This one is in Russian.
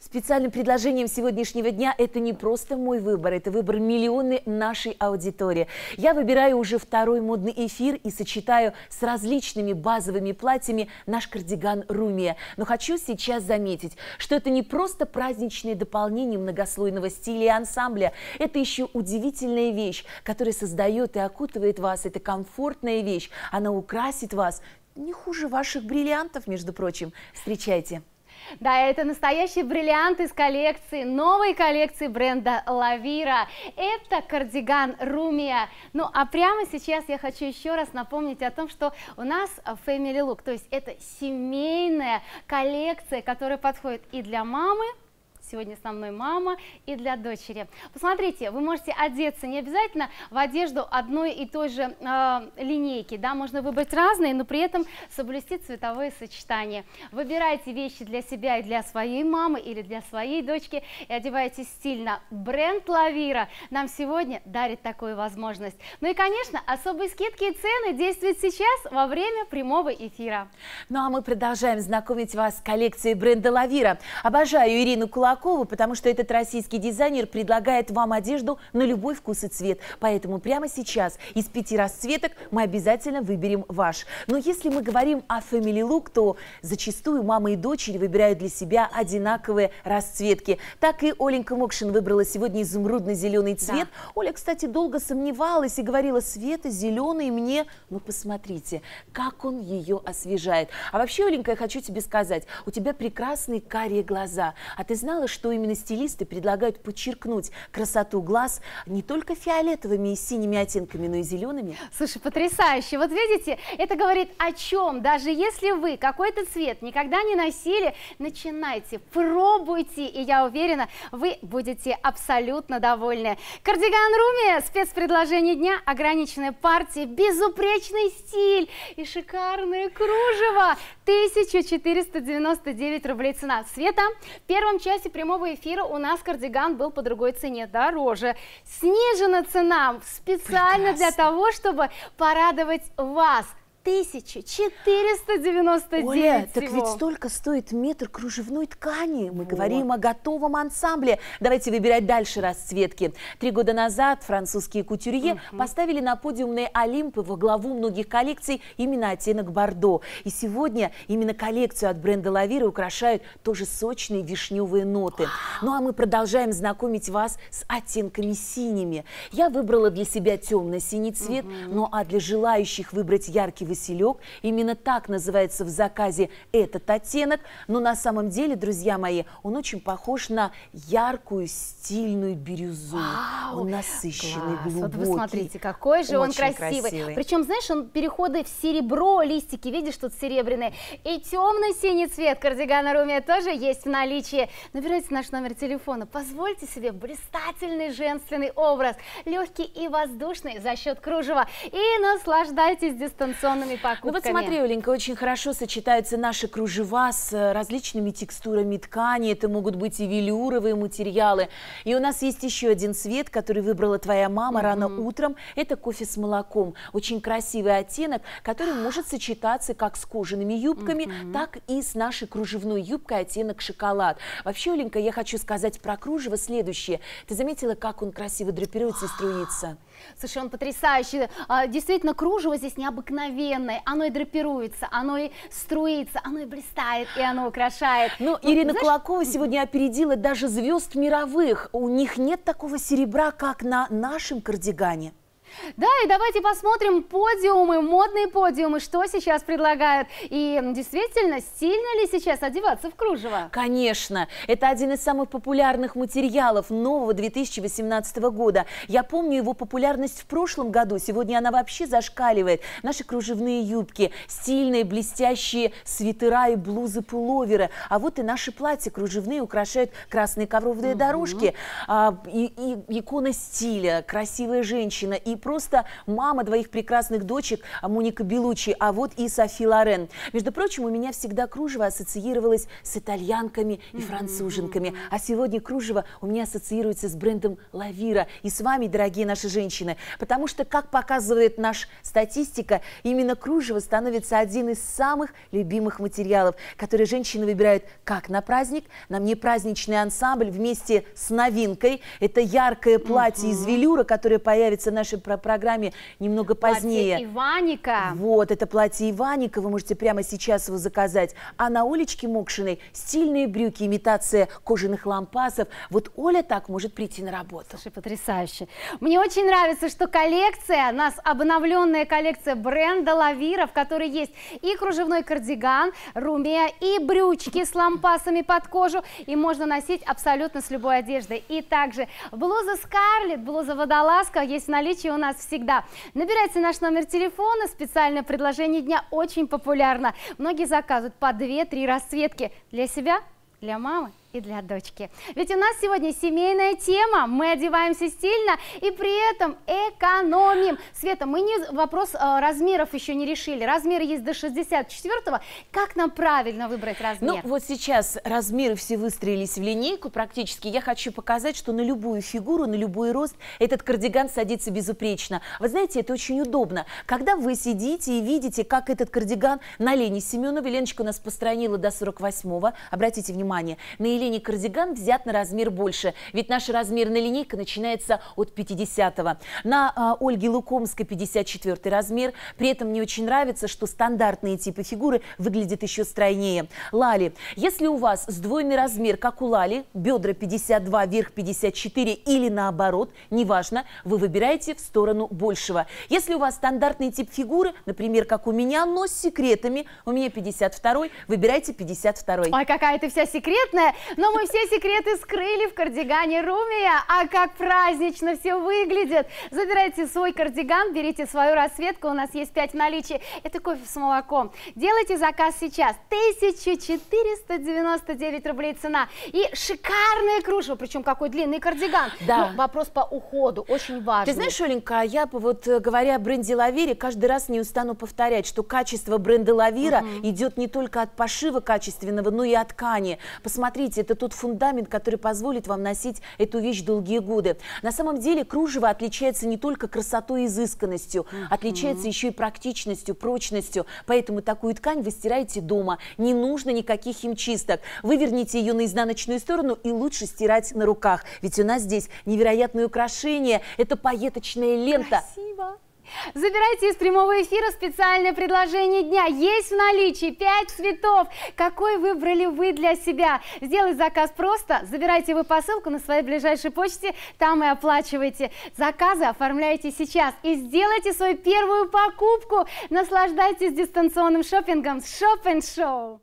Специальным предложением сегодняшнего дня это не просто мой выбор, это выбор миллионы нашей аудитории. Я выбираю уже второй модный эфир и сочетаю с различными базовыми платьями наш кардиган Румия. Но хочу сейчас заметить, что это не просто праздничное дополнение многослойного стиля и ансамбля, это еще удивительная вещь, которая создает и окутывает вас. Это комфортная вещь, она украсит вас не хуже ваших бриллиантов, между прочим. Встречайте. Да, это настоящий бриллиант из коллекции, новой коллекции бренда Лавира. Это кардиган Румия. Ну, а прямо сейчас я хочу еще раз напомнить о том, что у нас Family Look, то есть это семейная коллекция, которая подходит и для мамы, Сегодня со мной мама и для дочери. Посмотрите, вы можете одеться не обязательно в одежду одной и той же э, линейки, да, можно выбрать разные, но при этом соблюсти цветовое сочетание. Выбирайте вещи для себя и для своей мамы или для своей дочки и одевайтесь стильно. Бренд Лавира нам сегодня дарит такую возможность. Ну и, конечно, особые скидки и цены действуют сейчас во время прямого эфира. Ну а мы продолжаем знакомить вас с коллекцией бренда Лавира. Обожаю Ирину Кулакову Щербакова, потому что этот российский дизайнер предлагает вам одежду на любой вкус и цвет. Поэтому прямо сейчас из пяти расцветок мы обязательно выберем ваш. Но если мы говорим о Family Look, то зачастую мама и дочери выбирают для себя одинаковые расцветки. Так и Оленька Мокшин выбрала сегодня изумрудно-зеленый цвет. Да. Оля, кстати, долго сомневалась и говорила, Света, зеленый мне, ну посмотрите, как он ее освежает. А вообще, Оленька, я хочу тебе сказать, у тебя прекрасные карие глаза. А ты знала, что именно стилисты предлагают подчеркнуть красоту глаз не только фиолетовыми и синими оттенками, но и зелеными. Слушай, потрясающе. Вот видите, это говорит о чем? Даже если вы какой-то цвет никогда не носили, начинайте, пробуйте, и я уверена, вы будете абсолютно довольны. Кардиган Руми, спецпредложение дня, ограниченная партия, безупречный стиль и шикарное кружево. 1499 рублей цена. Света, в первом часе части прямого эфира у нас кардиган был по другой цене, дороже. Снижена цена специально Прекрасно. для того, чтобы порадовать вас. 2499 Оля, всего. так ведь столько стоит метр кружевной ткани. Мы вот. говорим о готовом ансамбле. Давайте выбирать дальше расцветки. Три года назад французские кутюрье угу. поставили на подиумные Олимпы во главу многих коллекций именно оттенок бордо. И сегодня именно коллекцию от бренда Лавира украшают тоже сочные вишневые ноты. Ну а мы продолжаем знакомить вас с оттенками синими. Я выбрала для себя темно-синий цвет, но ну а для желающих выбрать яркий «Василек». Именно так называется в заказе этот оттенок. Но на самом деле, друзья мои, он очень похож на яркую, стильную бирюзу. Вау, он насыщенный, класс. глубокий. Вот вы смотрите, какой же он красивый. красивый. Причем, знаешь, он переходы в серебро, листики, видишь, тут серебряные. И темно-синий цвет кардигана Румия тоже есть в наличии. Набирайте наш номер телефона. Позвольте себе блистательный женственный образ, легкий и воздушный за счет кружева. И наслаждайтесь дистанционным вашими покупками. Ну вот смотри, Оленька, очень хорошо сочетаются наши кружева с э, различными текстурами ткани. Это могут быть и велюровые материалы. И у нас есть еще один цвет, который выбрала твоя мама mm -hmm. рано утром. Это кофе с молоком. Очень красивый оттенок, который может сочетаться как с кожаными юбками, mm -hmm. так и с нашей кружевной юбкой оттенок шоколад. Вообще, Оленька, я хочу сказать про кружево следующее. Ты заметила, как он красиво драпируется и струится? Слушай, он потрясающий. А, действительно, кружево здесь необыкновенное. Вселенной, оно и драпируется, оно и струится, оно и блистает, и оно украшает. Ну, ну Ирина знаешь... Кулакова сегодня опередила даже звезд мировых. У них нет такого серебра, как на нашем кардигане. Да, и давайте посмотрим подиумы, модные подиумы, что сейчас предлагают. И действительно, стильно ли сейчас одеваться в кружево? Конечно, это один из самых популярных материалов нового 2018 года. Я помню его популярность в прошлом году, сегодня она вообще зашкаливает. Наши кружевные юбки, стильные, блестящие свитера и блузы-пуловеры. А вот и наши платья кружевные украшают красные ковровые угу. дорожки. А, и, и, икона стиля, красивая женщина и просто мама двоих прекрасных дочек а, Моника Белучи, а вот и Софи Лорен. Между прочим, у меня всегда кружево ассоциировалось с итальянками и француженками. А сегодня кружево у меня ассоциируется с брендом Лавира и с вами, дорогие наши женщины. Потому что, как показывает наша статистика, именно кружево становится один из самых любимых материалов, которые женщины выбирают как на праздник, на мне праздничный ансамбль вместе с новинкой. Это яркое платье из велюра, которое появится в нашей про программе немного платье позднее. Иваника. Вот, это платье Иваника, вы можете прямо сейчас его заказать. А на Олечке Мокшиной стильные брюки, имитация кожаных лампасов. Вот Оля так может прийти на работу. Слушай, потрясающе. Мне очень нравится, что коллекция, у нас обновленная коллекция бренда Лавира, в которой есть и кружевной кардиган, румия, и брючки с лампасами под кожу. И можно носить абсолютно с любой одеждой. И также блуза Скарлетт, блуза Водолазка есть в наличии у у нас всегда. Набирайте наш номер телефона, специальное предложение дня очень популярно. Многие заказывают по 2-3 расцветки для себя, для мамы и для дочки. Ведь у нас сегодня семейная тема, мы одеваемся стильно и при этом экономим. Света, мы не, вопрос э, размеров еще не решили. Размеры есть до 64-го. Как нам правильно выбрать ну, размер? Ну, вот сейчас размеры все выстроились в линейку практически. Я хочу показать, что на любую фигуру, на любой рост этот кардиган садится безупречно. Вы знаете, это очень удобно. Когда вы сидите и видите, как этот кардиган на Лене Семеновой, Леночка у нас постранила до 48-го, обратите внимание, на Елене линейный кардиган взят на размер больше, ведь наша размерная линейка начинается от 50-го. На э, Ольге Лукомской 54 размер, при этом мне очень нравится, что стандартные типы фигуры выглядят еще стройнее. Лали, если у вас сдвоенный размер, как у Лали, бедра 52, верх 54 или наоборот, неважно, вы выбираете в сторону большего. Если у вас стандартный тип фигуры, например, как у меня, но с секретами, у меня 52, выбирайте 52. Ой, какая ты вся секретная. Но мы все секреты скрыли в кардигане Румия. А как празднично все выглядит. Забирайте свой кардиган, берите свою расцветку. У нас есть 5 в наличии. Это кофе с молоком. Делайте заказ сейчас. 1499 рублей цена. И шикарная кружева. Причем какой длинный кардиган. Да. Ну, вопрос по уходу. Очень важный. Ты знаешь, Оленька, а я вот э, говоря о бренде Лавире, каждый раз не устану повторять, что качество бренда Лавира угу. идет не только от пошива качественного, но и от ткани. Посмотрите, ценность – это тот фундамент, который позволит вам носить эту вещь долгие годы. На самом деле кружево отличается не только красотой и изысканностью, mm-hmm. отличается еще и практичностью, прочностью. Поэтому такую ткань вы стираете дома. Не нужно никаких химчисток. Выверните ее на изнаночную сторону и лучше стирать на руках. Ведь у нас здесь невероятное украшение – это поеточная лента. Красиво. Забирайте из прямого эфира специальное предложение дня. Есть в наличии 5 цветов. Какой выбрали вы для себя? Сделать заказ просто. Забирайте вы посылку на своей ближайшей почте, там и оплачивайте. Заказы оформляйте сейчас и сделайте свою первую покупку. Наслаждайтесь дистанционным шопингом с Shop Show.